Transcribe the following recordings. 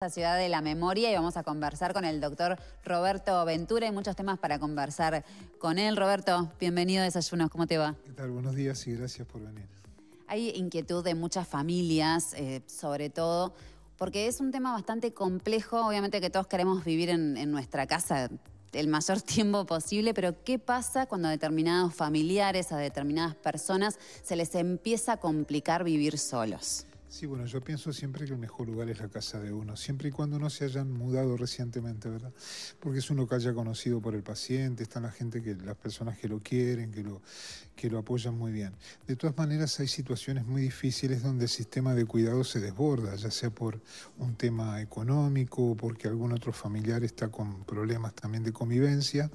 La ciudad de la memoria y vamos a conversar con el doctor Roberto Ventura. Hay muchos temas para conversar con él. Roberto, bienvenido a Desayunos, ¿cómo te va? ¿Qué tal? Buenos días y gracias por venir. Hay inquietud de muchas familias, eh, sobre todo, porque es un tema bastante complejo. Obviamente que todos queremos vivir en, en nuestra casa el mayor tiempo posible, pero ¿qué pasa cuando a determinados familiares, a determinadas personas, se les empieza a complicar vivir solos? Sí, bueno, yo pienso siempre que el mejor lugar es la casa de uno, siempre y cuando no se hayan mudado recientemente, ¿verdad? Porque es un que ya conocido por el paciente, están la gente que, las personas que lo quieren, que lo, que lo apoyan muy bien. De todas maneras, hay situaciones muy difíciles donde el sistema de cuidado se desborda, ya sea por un tema económico, porque algún otro familiar está con problemas también de convivencia,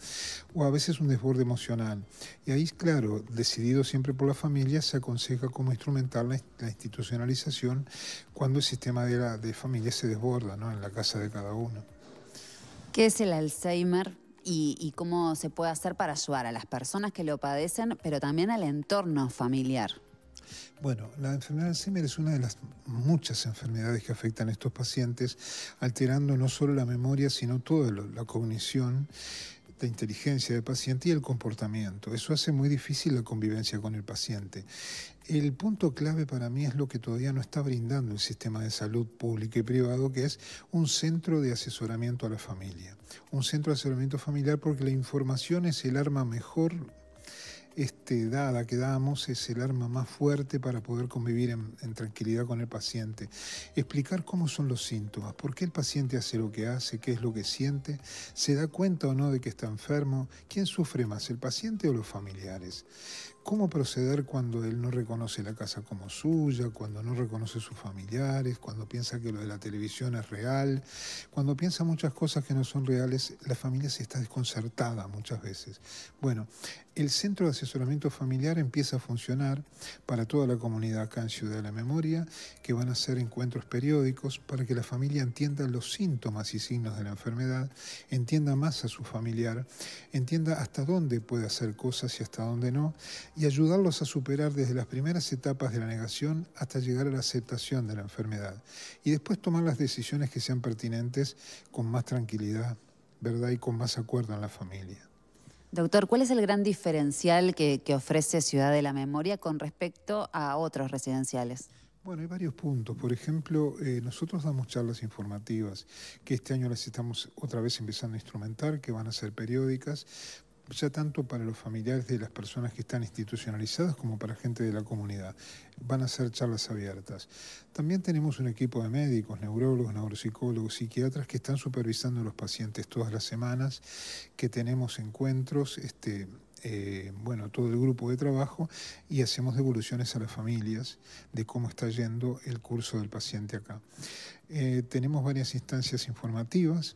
o a veces un desborde emocional. Y ahí, claro, decidido siempre por la familia, se aconseja como instrumental la, institucionalización cuando el sistema de, la, de familia se desborda ¿no? en la casa de cada uno. ¿Qué es el Alzheimer? y, cómo se puede hacer para ayudar a las personas que lo padecen, pero también al entorno familiar. Bueno, la enfermedad de Alzheimer es una de las muchas enfermedades que afectan a estos pacientes, alterando no solo la memoria, sino toda la cognición la inteligencia del paciente y el comportamiento. Eso hace muy difícil la convivencia con el paciente. El punto clave para mí es lo que todavía no está brindando el sistema de salud público y privado, que es un centro de asesoramiento a la familia. Un centro de asesoramiento familiar porque la información es el arma mejor este DADA que damos es el arma más fuerte para poder convivir en, tranquilidad con el paciente. Explicar cómo son los síntomas, por qué el paciente hace lo que hace, qué es lo que siente, se da cuenta o no de que está enfermo, quién sufre más, el paciente o los familiares cómo proceder cuando él no reconoce la casa como suya, cuando no reconoce sus familiares, cuando piensa que lo de la televisión es real, cuando piensa muchas cosas que no son reales, la familia se está desconcertada muchas veces. Bueno, el centro de asesoramiento familiar empieza a funcionar para toda la comunidad acá en Ciudad de la Memoria, que van a hacer encuentros periódicos para que la familia entienda los síntomas y signos de la enfermedad, entienda más a su familiar, entienda hasta dónde puede hacer cosas y hasta dónde no, y ayudarlos a superar desde las primeras etapas de la negación hasta llegar a la aceptación de la enfermedad y después tomar las decisiones que sean pertinentes con más tranquilidad, verdad y con más acuerdo en la familia. Doctor, ¿cuál es el gran diferencial que, ofrece Ciudad de la Memoria con respecto a otros residenciales? Bueno, hay varios puntos. Por ejemplo, eh, nosotros damos charlas informativas, que este año las estamos otra vez empezando a instrumentar, que van a ser periódicas, ya tanto para los familiares de las personas que están institucionalizadas como para gente de la comunidad. Van a ser charlas abiertas. También tenemos un equipo de médicos, neurólogos, neuropsicólogos, psiquiatras que están supervisando a los pacientes todas las semanas, que tenemos encuentros, este, eh, bueno, todo el grupo de trabajo y hacemos devoluciones a las familias de cómo está yendo el curso del paciente acá. Eh, tenemos varias instancias informativas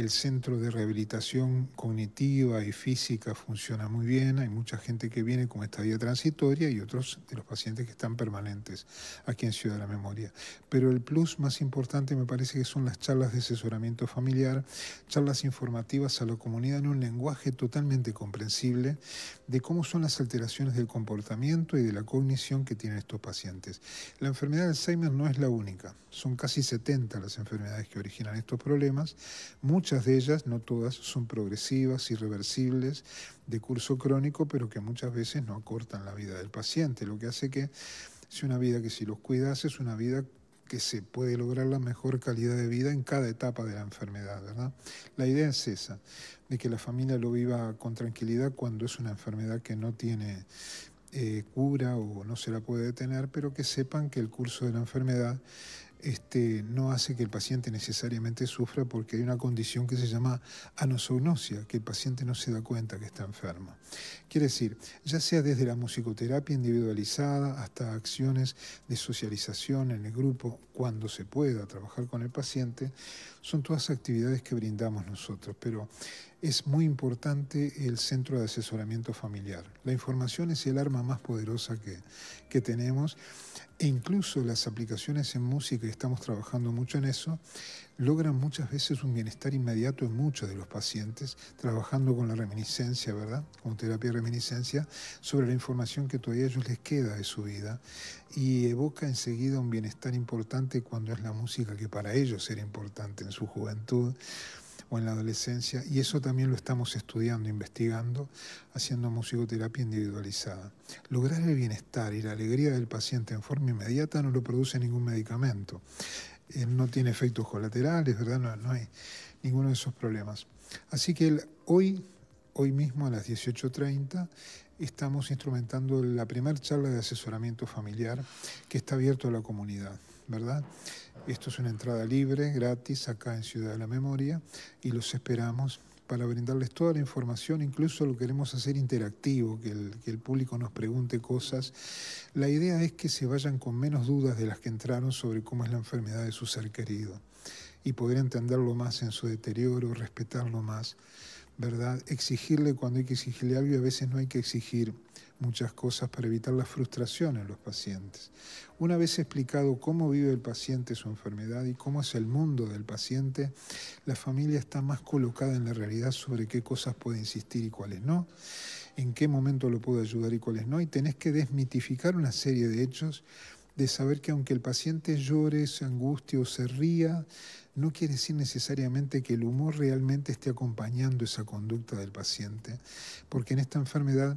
el centro de rehabilitación cognitiva y física funciona muy bien, hay mucha gente que viene con estadía transitoria y otros de los pacientes que están permanentes aquí en Ciudad de la Memoria. Pero el plus más importante me parece que son las charlas de asesoramiento familiar, charlas informativas a la comunidad en un lenguaje totalmente comprensible de cómo son las alteraciones del comportamiento y de la cognición que tienen estos pacientes. La enfermedad de Alzheimer no es la única, son casi 70 las enfermedades que originan estos problemas, muchas de ellas, no todas, son progresivas, irreversibles, de curso crónico, pero que muchas veces no acortan la vida del paciente, lo que hace que sea una vida que si los cuidas es una vida que se puede lograr la mejor calidad de vida en cada etapa de la enfermedad, La idea es esa, de que la familia lo viva con tranquilidad cuando es una enfermedad que no tiene eh, cura o no se la puede detener, pero que sepan que el curso de la enfermedad este, no hace que el paciente necesariamente sufra porque hay una condición que se llama anosognosia, que el paciente no se da cuenta que está enfermo. Quiere decir, ya sea desde la musicoterapia individualizada hasta acciones de socialización en el grupo, cuando se pueda trabajar con el paciente, son todas actividades que brindamos nosotros, pero es muy importante el centro de asesoramiento familiar. La información es el arma más poderosa que, que tenemos e incluso las aplicaciones en música, y estamos trabajando mucho en eso, logran muchas veces un bienestar inmediato en muchos de los pacientes, trabajando con la reminiscencia, ¿verdad? Con terapia de reminiscencia, sobre la información que todavía ellos les queda de su vida, y evoca enseguida un bienestar importante cuando es la música que para ellos era importante en su juventud o en la adolescencia, y eso también lo estamos estudiando, investigando, haciendo musicoterapia individualizada. Lograr el bienestar y la alegría del paciente en forma inmediata no lo produce ningún medicamento. Eh, no tiene efectos colaterales, ¿verdad? No, hay ninguno de esos problemas. Así que hoy, hoy mismo a las 18.30, estamos instrumentando la primera charla de asesoramiento familiar que está abierto a la comunidad, ¿verdad? Esto es una entrada libre, gratis, acá en Ciudad de la Memoria y los esperamos para brindarles toda la información, incluso lo queremos hacer interactivo, que el, público nos pregunte cosas. La idea es que se vayan con menos dudas de las que entraron sobre cómo es la enfermedad de su ser querido y poder entenderlo más en su deterioro, respetarlo más. ¿verdad? Exigirle cuando hay que exigirle algo y a veces no hay que exigir muchas cosas para evitar la frustración en los pacientes. Una vez explicado cómo vive el paciente su enfermedad y cómo es el mundo del paciente, la familia está más colocada en la realidad sobre qué cosas puede insistir y cuáles no, en qué momento lo puede ayudar y cuáles no, y tenés que desmitificar una serie de hechos de saber que aunque el paciente llore, se angustie o se ría, no quiere decir necesariamente que el humor realmente esté acompañando esa conducta del paciente, porque en esta enfermedad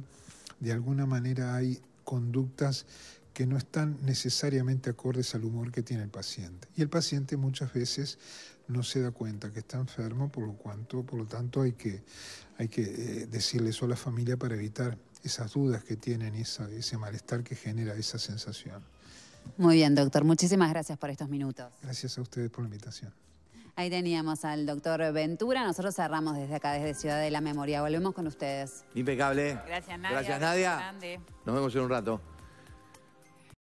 de alguna manera hay conductas que no están necesariamente acordes al humor que tiene el paciente. Y el paciente muchas veces no se da cuenta que está enfermo, por lo, por lo tanto hay que, eh, decirle eso a la familia para evitar esas dudas que tienen ese malestar que genera esa sensación. Muy bien, doctor. Muchísimas gracias por estos minutos. Gracias a ustedes por la invitación. Ahí teníamos al doctor Ventura. Nosotros cerramos desde acá, desde Ciudad de la Memoria. Volvemos con ustedes. Impecable. Gracias, Nadia. Gracias, Nadia. Nos vemos en un rato.